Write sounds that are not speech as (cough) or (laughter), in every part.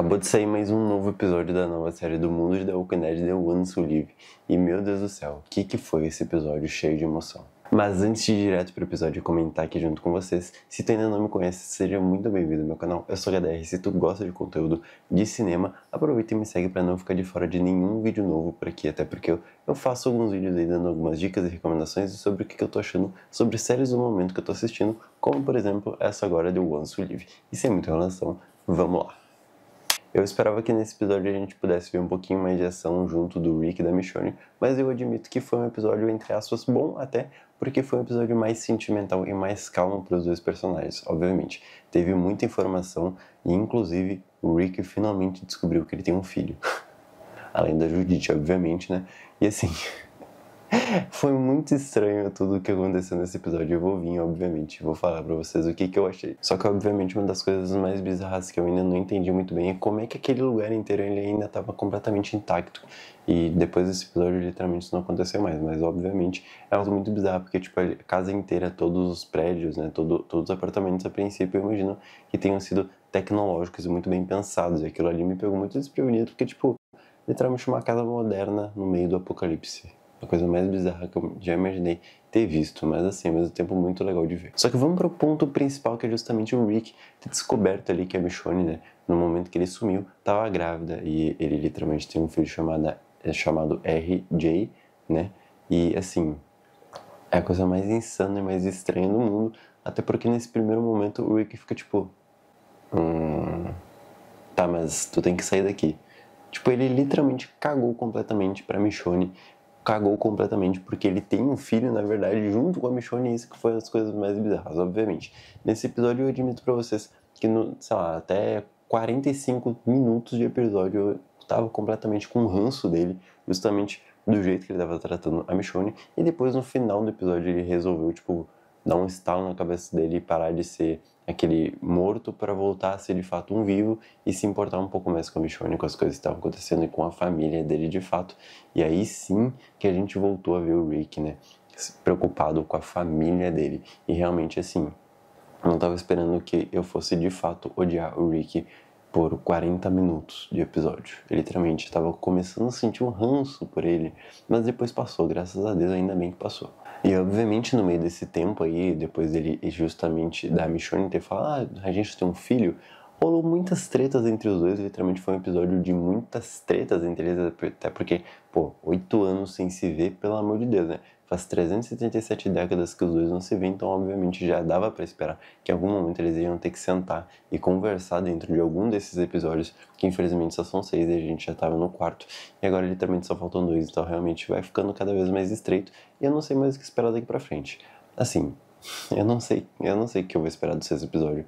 Acabou de sair mais um novo episódio da nova série do mundo de The Walking Dead The One So Live. E meu Deus do céu, o que, que foi esse episódio cheio de emoção? Mas antes de ir direto pro episódio e comentar aqui junto com vocês, se tu ainda não me conhece, seja muito bem-vindo ao meu canal. Eu sou o HDR, se tu gosta de conteúdo de cinema, aproveita e me segue para não ficar de fora de nenhum vídeo novo por aqui, até porque eu, faço alguns vídeos aí dando algumas dicas e recomendações sobre o que, que eu tô achando sobre séries do momento que eu tô assistindo, como por exemplo essa agora de Once We Live. E sem muita relação, vamos lá! Eu esperava que nesse episódio a gente pudesse ver um pouquinho mais de ação junto do Rick e da Michonne, mas eu admito que foi um episódio, entre aspas, bom até, porque foi um episódio mais sentimental e mais calmo para os dois personagens, obviamente. Teve muita informação e, inclusive, o Rick finalmente descobriu que ele tem um filho. (laughs) Além da Judith, obviamente, né? E assim. (laughs) (laughs) Foi muito estranho tudo o que aconteceu nesse episódio. Eu vou vir, obviamente, vou falar para vocês o que, que eu achei. Só que, obviamente, uma das coisas mais bizarras que eu ainda não entendi muito bem é como é que aquele lugar inteiro ele ainda estava completamente intacto. E depois desse episódio, literalmente, isso não aconteceu mais. Mas, obviamente, é algo muito bizarro, porque, tipo, a casa inteira, todos os prédios, né, todo, todos os apartamentos, a princípio, eu imagino que tenham sido tecnológicos e muito bem pensados. E aquilo ali me pegou muito desprevenido, porque, tipo, literalmente uma casa moderna no meio do apocalipse. A coisa mais bizarra que eu já imaginei ter visto, mas assim, ao mesmo tempo muito legal de ver. Só que vamos para o ponto principal, que é justamente o Rick ter descoberto ali que a Michonne, né, no momento que ele sumiu, estava grávida e ele literalmente tem um filho é chamado, chamado RJ, né? E assim, é a coisa mais insana e mais estranha do mundo, até porque nesse primeiro momento o Rick fica tipo, hum, tá, mas tu tem que sair daqui. Tipo, ele literalmente cagou completamente pra Michonne cagou completamente, porque ele tem um filho, na verdade, junto com a Michonne, e isso que foi as coisas mais bizarras, obviamente. Nesse episódio eu admito pra vocês que, no, sei lá, até 45 minutos de episódio eu tava completamente com o ranço dele, justamente do jeito que ele tava tratando a Michonne, e depois no final do episódio ele resolveu, tipo, dar um estalo na cabeça dele e parar de ser aquele morto para voltar a ser de fato um vivo e se importar um pouco mais com o Michonne, com as coisas que estavam acontecendo e com a família dele de fato. E aí sim que a gente voltou a ver o Rick, né? Preocupado com a família dele. E realmente assim, eu não estava esperando que eu fosse de fato odiar o Rick por 40 minutos de episódio. Eu literalmente estava começando a sentir um ranço por ele, mas depois passou, graças a Deus, ainda bem que passou. E obviamente no meio desse tempo aí, depois dele justamente da Michonne ter falado, ah, a gente tem um filho, rolou muitas tretas entre os dois, literalmente foi um episódio de muitas tretas entre eles, até porque pô, oito anos sem se ver, pelo amor de Deus, né? Faz 377 décadas que os dois não se vêem, então obviamente já dava para esperar que em algum momento eles iam ter que sentar e conversar dentro de algum desses episódios, que infelizmente só são seis e a gente já tava no quarto, e agora literalmente só faltam dois, então realmente vai ficando cada vez mais estreito, e eu não sei mais o que esperar daqui pra frente. Assim, (laughs) eu não sei, eu não sei o que eu vou esperar do sexto episódio.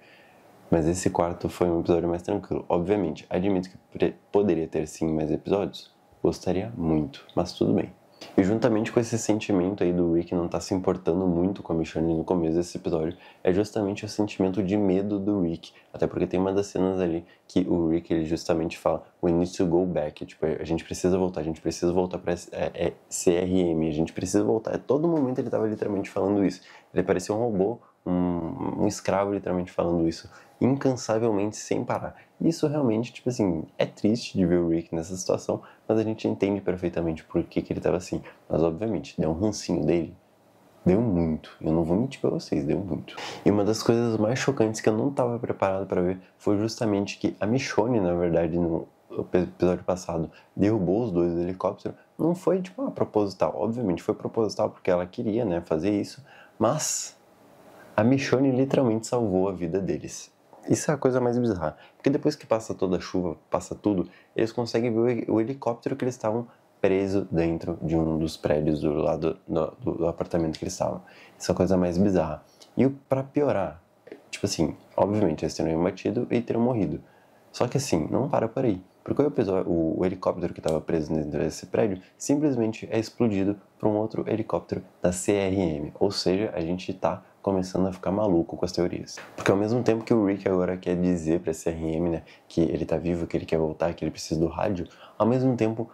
Mas esse quarto foi um episódio mais tranquilo. Obviamente, admito que poderia ter sim mais episódios. Gostaria muito, mas tudo bem. E juntamente com esse sentimento aí do Rick não estar tá se importando muito com a Michonne no começo desse episódio, é justamente o sentimento de medo do Rick. Até porque tem uma das cenas ali que o Rick ele justamente fala: We need to go back. Tipo, a gente precisa voltar, a gente precisa voltar pra é, é, CRM, a gente precisa voltar. A é todo momento ele estava literalmente falando isso. Ele parecia um robô, um, um escravo literalmente falando isso incansavelmente sem parar. Isso realmente, tipo assim, é triste de ver o Rick nessa situação, mas a gente entende perfeitamente por que, que ele estava assim. Mas obviamente, deu um rancinho dele. Deu muito, eu não vou mentir pra vocês, deu muito. E uma das coisas mais chocantes que eu não estava preparado para ver foi justamente que a Michonne, na verdade, no episódio passado, derrubou os dois do helicóptero. Não foi, tipo, uma proposital. Obviamente foi proposital porque ela queria, né, fazer isso, mas a Michonne literalmente salvou a vida deles. Isso é a coisa mais bizarra. Porque depois que passa toda a chuva, passa tudo, eles conseguem ver o helicóptero que eles estavam preso dentro de um dos prédios do lado do, do apartamento que eles estavam. Isso é a coisa mais bizarra. E para piorar, tipo assim, obviamente eles teriam batido e teriam morrido. Só que assim, não para por aí. Porque o, o, o helicóptero que estava preso dentro desse prédio simplesmente é explodido por um outro helicóptero da CRM. Ou seja, a gente está começando a ficar maluco com as teorias. Porque ao mesmo tempo que o Rick agora quer dizer pra CRM, né, que ele tá vivo, que ele quer voltar, que ele precisa do rádio, ao mesmo tempo,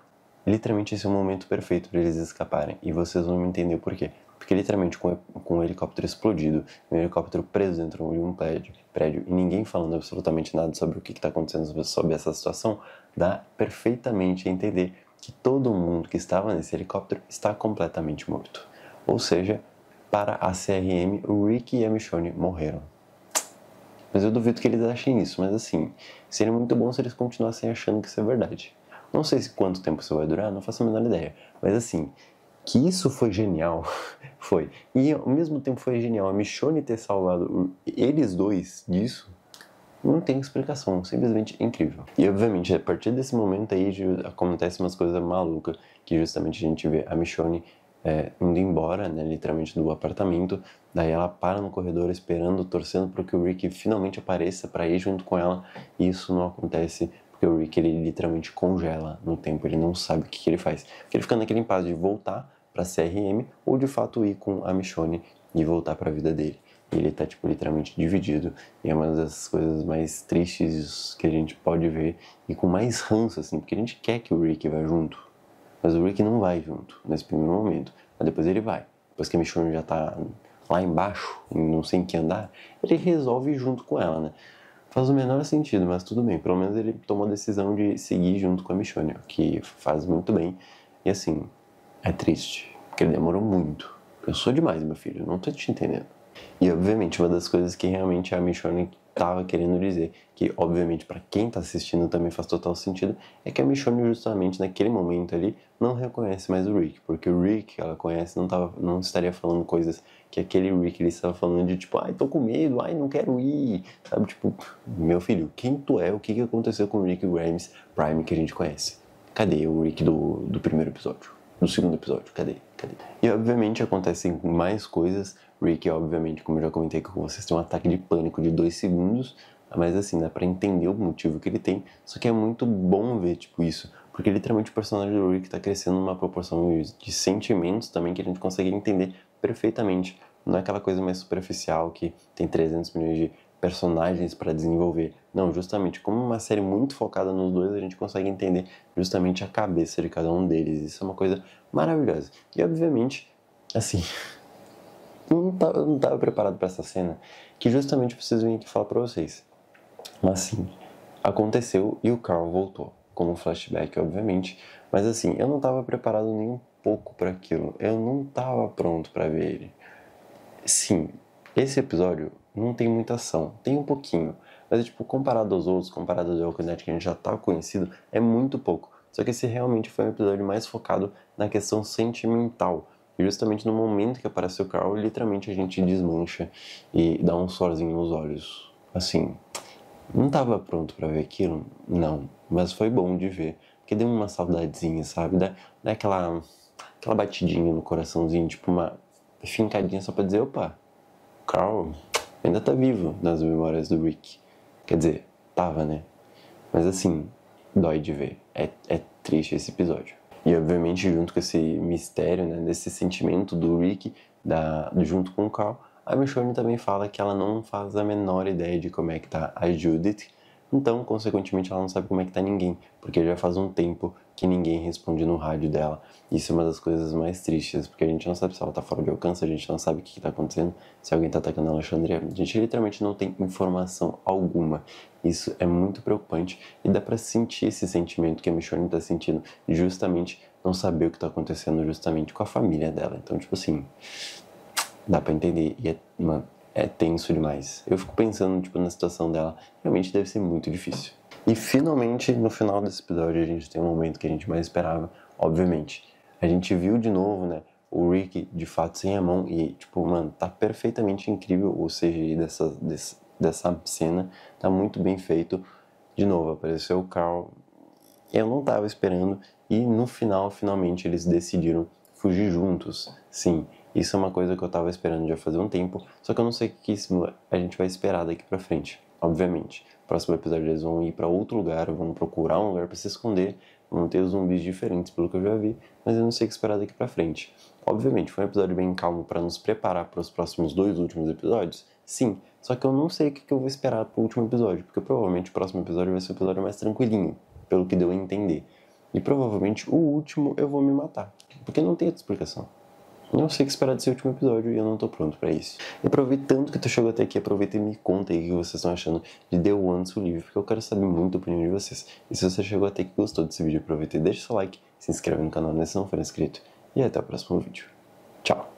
literalmente esse é o momento perfeito para eles escaparem. E vocês vão me entender por quê. Porque literalmente com, com um helicóptero explodido, um helicóptero preso dentro de um prédio, prédio e ninguém falando absolutamente nada sobre o que está acontecendo sobre essa situação, dá perfeitamente a entender que todo mundo que estava nesse helicóptero está completamente morto. Ou seja, para a CRM, o Rick e a Michonne morreram. Mas eu duvido que eles achem isso, mas assim, seria muito bom se eles continuassem achando que isso é verdade. Não sei se quanto tempo isso vai durar, não faço a menor ideia, mas assim, que isso foi genial, (laughs) foi. E ao mesmo tempo foi genial a Michonne ter salvado eles dois disso, não tem explicação, simplesmente incrível. E obviamente, a partir desse momento aí acontecem umas coisas malucas, que justamente a gente vê a Michonne é, indo embora, né, literalmente do apartamento. Daí ela para no corredor esperando, torcendo para que o Rick finalmente apareça para ir junto com ela. E isso não acontece porque o Rick ele literalmente congela no tempo, ele não sabe o que, que ele faz. Porque ele fica naquele impasse de voltar para CRM ou de fato ir com a Michonne e voltar para a vida dele. E ele tá tipo literalmente dividido e é uma das coisas mais tristes que a gente pode ver e com mais ranço assim, porque a gente quer que o Rick vá junto mas o Rick não vai junto nesse primeiro momento. Mas depois ele vai. Depois que a Michonne já tá lá embaixo, não sei em que andar, ele resolve ir junto com ela, né? Faz o menor sentido, mas tudo bem. Pelo menos ele tomou a decisão de seguir junto com a Michonne, o que faz muito bem. E assim, é triste, porque ele demorou muito. Pensou demais, meu filho, não tô te entendendo. E obviamente, uma das coisas que realmente a Michonne estava querendo dizer, que obviamente para quem está assistindo também faz total sentido, é que a Michonne justamente naquele momento ali não reconhece mais o Rick, porque o Rick ela conhece não tava, não estaria falando coisas que aquele Rick ele estava falando de tipo, ai, tô com medo, ai, não quero ir, sabe, tipo, meu filho, quem tu é, o que, que aconteceu com o Rick Grimes Prime que a gente conhece? Cadê o Rick do, do primeiro episódio? no segundo episódio. Cadê? Cadê? E obviamente acontecem mais coisas. Rick, obviamente, como eu já comentei com vocês, tem um ataque de pânico de dois segundos. Mas assim, dá pra entender o motivo que ele tem. Só que é muito bom ver, tipo, isso. Porque literalmente o personagem do Rick tá crescendo numa proporção de sentimentos também que a gente consegue entender perfeitamente. Não é aquela coisa mais superficial que tem 300 milhões de personagens para desenvolver. Não, justamente, como uma série muito focada nos dois, a gente consegue entender justamente a cabeça de cada um deles. Isso é uma coisa maravilhosa. E, obviamente, assim, (laughs) não tava, tá, não tava preparado para essa cena, que justamente eu preciso vir aqui falar para vocês. Mas, assim aconteceu e o Carl voltou, como flashback, obviamente. Mas, assim, eu não estava preparado nem um pouco para aquilo. Eu não estava pronto para ver ele. Sim, esse episódio não tem muita ação, tem um pouquinho. Mas, tipo, comparado aos outros, comparado ao Okinet né, que a gente já tá conhecido, é muito pouco. Só que esse realmente foi um episódio mais focado na questão sentimental. E justamente no momento que aparece o Carl, literalmente a gente desmancha e dá um sorzinho nos olhos. Assim, não tava pronto para ver aquilo? Não. Mas foi bom de ver. Porque deu uma saudadezinha, sabe? Dá, dá aquela, aquela batidinha no coraçãozinho, tipo uma fincadinha só pra dizer, opa, Carl ainda tá vivo nas memórias do Rick. Quer dizer, tava, né? Mas assim, dói de ver. É, é triste esse episódio. E obviamente, junto com esse mistério, né, desse sentimento do Rick da, junto com o Carl, a Michonne também fala que ela não faz a menor ideia de como é que tá a Judith então, consequentemente, ela não sabe como é que tá ninguém, porque já faz um tempo que ninguém responde no rádio dela. Isso é uma das coisas mais tristes, porque a gente não sabe se ela tá fora de alcance, a gente não sabe o que, que tá acontecendo, se alguém tá atacando a Alexandria. A gente literalmente não tem informação alguma. Isso é muito preocupante e dá para sentir esse sentimento que a Michonne tá sentindo, justamente não saber o que tá acontecendo justamente com a família dela. Então, tipo assim, dá para entender e é, mano, é tenso demais. Eu fico pensando, tipo, na situação dela. Realmente deve ser muito difícil. E finalmente, no final desse episódio, a gente tem um momento que a gente mais esperava, obviamente. A gente viu de novo, né, o Rick de fato sem a mão e, tipo, mano, tá perfeitamente incrível o CGI dessa, dessa cena. Tá muito bem feito. De novo, apareceu o Carl. Eu não tava esperando e no final, finalmente, eles decidiram fugir juntos. Sim, isso é uma coisa que eu estava esperando já fazer um tempo, só que eu não sei o que a gente vai esperar daqui para frente. Obviamente, próximo episódio eles vão ir para outro lugar, vão procurar um lugar para se esconder, vão ter zumbis diferentes pelo que eu já vi, mas eu não sei o que esperar daqui para frente. Obviamente, foi um episódio bem calmo para nos preparar para os próximos dois últimos episódios, sim, só que eu não sei o que eu vou esperar pro último episódio, porque provavelmente o próximo episódio vai ser um episódio mais tranquilinho, pelo que deu a entender. E provavelmente o último eu vou me matar, porque não tem outra explicação. Não sei o que esperar desse último episódio e eu não tô pronto para isso. E aproveitando que tu chegou até aqui, aproveita e me conta aí o que vocês estão achando de The One Soul porque eu quero saber muito a opinião de vocês. E se você chegou até aqui e gostou desse vídeo, aproveita e deixa seu like, se inscreve no canal né, se não for inscrito. E até o próximo vídeo. Tchau!